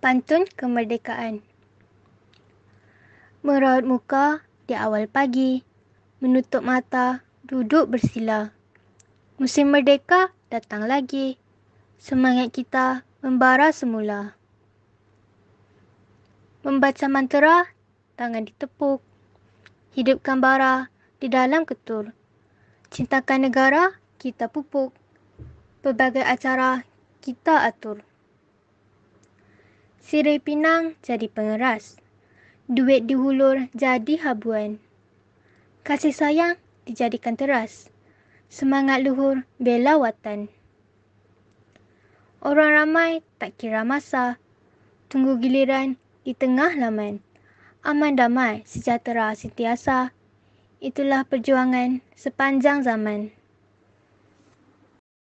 Pantun Kemerdekaan Meraut muka di awal pagi, menutup mata, duduk bersila. Musim merdeka datang lagi, semangat kita membara semula. Membaca mantra, tangan ditepuk. Hidupkan bara di dalam ketur. Cintakan negara, kita pupuk. Pelbagai acara, kita atur. Sirih pinang jadi pengeras. Duit dihulur jadi habuan. Kasih sayang dijadikan teras. Semangat luhur bela watan. Orang ramai tak kira masa. Tunggu giliran di tengah laman. Aman damai sejahtera sentiasa. Itulah perjuangan sepanjang zaman.